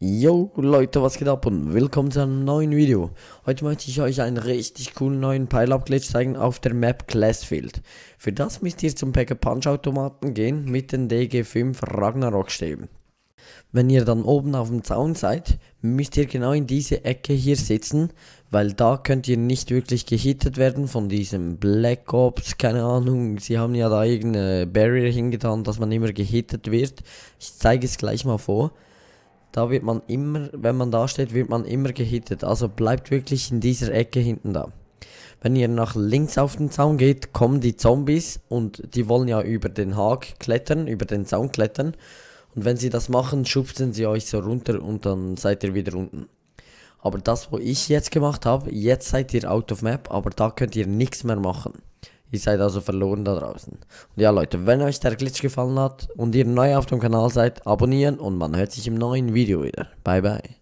Yo Leute, was geht ab und willkommen zu einem neuen Video. Heute möchte ich euch einen richtig coolen neuen Pile-Up-Glitch zeigen auf der Map Glassfield. Für das müsst ihr zum Pack-a-Punch-Automaten gehen mit den DG5 Ragnarok-Stäben. Wenn ihr dann oben auf dem Zaun seid, müsst ihr genau in diese Ecke hier sitzen, weil da könnt ihr nicht wirklich gehittet werden von diesem Black Ops, keine Ahnung, sie haben ja da irgendeine Barrier hingetan, dass man immer gehittet wird. Ich zeige es gleich mal vor. Da wird man immer, wenn man da steht, wird man immer gehittet. Also bleibt wirklich in dieser Ecke hinten da. Wenn ihr nach links auf den Zaun geht, kommen die Zombies und die wollen ja über den Hag klettern, über den Zaun klettern. Und wenn sie das machen, schubsen sie euch so runter und dann seid ihr wieder unten. Aber das, was ich jetzt gemacht habe, jetzt seid ihr out of map, aber da könnt ihr nichts mehr machen. Ihr seid also verloren da draußen. Und ja Leute, wenn euch der Glitch gefallen hat und ihr neu auf dem Kanal seid, abonnieren und man hört sich im neuen Video wieder. Bye bye.